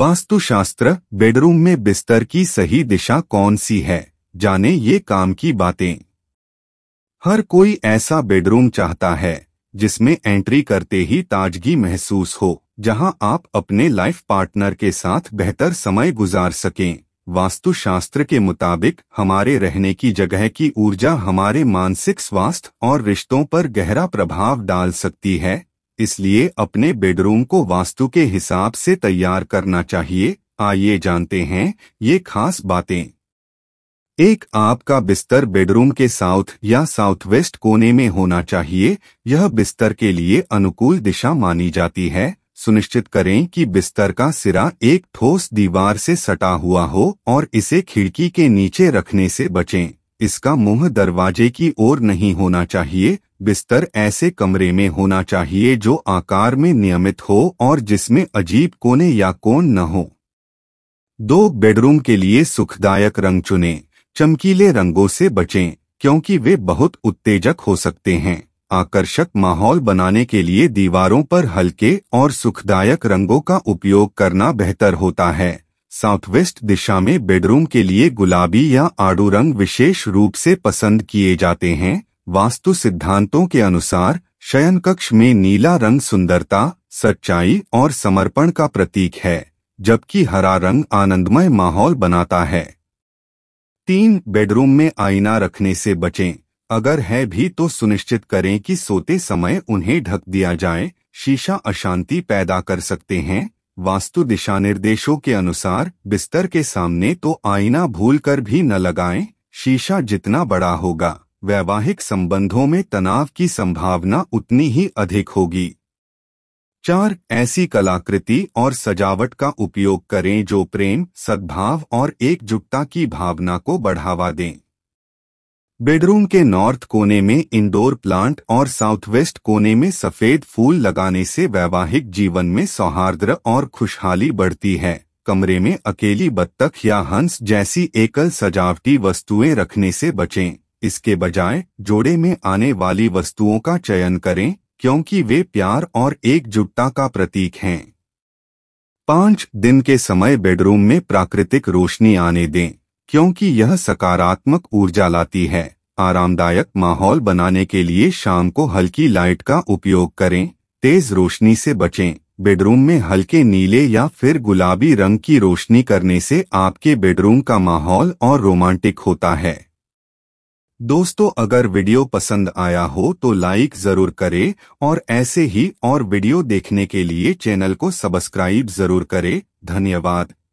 वास्तुशास्त्र bedroom में बिस्तर की सही दिशा कौन सी है जाने ये काम की बातें हर कोई ऐसा बेडरूम चाहता है जिसमें एंट्री करते ही ताजगी महसूस हो जहां आप अपने लाइफ पार्टनर के साथ बेहतर समय गुजार सकें वास्तुशास्त्र के मुताबिक हमारे रहने की जगह की ऊर्जा हमारे मानसिक स्वास्थ्य और रिश्तों पर गहरा प्रभाव डाल सकती है इसलिए अपने बेडरूम को वास्तु के हिसाब से तैयार करना चाहिए आइए जानते हैं ये खास बातें एक आपका बिस्तर बेडरूम के साउथ या साउथ वेस्ट कोने में होना चाहिए यह बिस्तर के लिए अनुकूल दिशा मानी जाती है सुनिश्चित करें कि बिस्तर का सिरा एक ठोस दीवार से सटा हुआ हो और इसे खिड़की के नीचे रखने से बचें इसका मुंह दरवाजे की ओर नहीं होना चाहिए बिस्तर ऐसे कमरे में होना चाहिए जो आकार में नियमित हो और जिसमें अजीब कोने या कोन न हो दो बेडरूम के लिए सुखदायक रंग चुने चमकीले रंगों से बचें क्योंकि वे बहुत उत्तेजक हो सकते हैं आकर्षक माहौल बनाने के लिए दीवारों पर हल्के और सुखदायक रंगों का उपयोग करना बेहतर होता है साउथ वेस्ट दिशा में बेडरूम के लिए गुलाबी या आड़ू रंग विशेष रूप से पसंद किए जाते हैं वास्तु सिद्धांतों के अनुसार शयन कक्ष में नीला रंग सुंदरता सच्चाई और समर्पण का प्रतीक है जबकि हरा रंग आनंदमय माहौल बनाता है तीन बेडरूम में आईना रखने से बचें अगर है भी तो सुनिश्चित करें कि सोते समय उन्हें ढक दिया जाए शीशा अशांति पैदा कर सकते हैं वास्तु दिशा निर्देशों के अनुसार बिस्तर के सामने तो आईना भूल कर भी न लगाएं शीशा जितना बड़ा होगा वैवाहिक संबंधों में तनाव की संभावना उतनी ही अधिक होगी चार ऐसी कलाकृति और सजावट का उपयोग करें जो प्रेम सद्भाव और एकजुटता की भावना को बढ़ावा दें बेडरूम के नॉर्थ कोने में इंडोर प्लांट और साउथ वेस्ट कोने में सफेद फूल लगाने से वैवाहिक जीवन में सौहार्द और खुशहाली बढ़ती है कमरे में अकेली बत्तख या हंस जैसी एकल सजावटी वस्तुएं रखने से बचें इसके बजाय जोड़े में आने वाली वस्तुओं का चयन करें क्योंकि वे प्यार और एकजुटता का प्रतीक हैं पांच दिन के समय बेडरूम में प्राकृतिक रोशनी आने दें क्योंकि यह सकारात्मक ऊर्जा लाती है आरामदायक माहौल बनाने के लिए शाम को हल्की लाइट का उपयोग करें तेज रोशनी से बचें बेडरूम में हल्के नीले या फिर गुलाबी रंग की रोशनी करने से आपके बेडरूम का माहौल और रोमांटिक होता है दोस्तों अगर वीडियो पसंद आया हो तो लाइक जरूर करें और ऐसे ही और वीडियो देखने के लिए चैनल को सब्सक्राइब जरूर करें धन्यवाद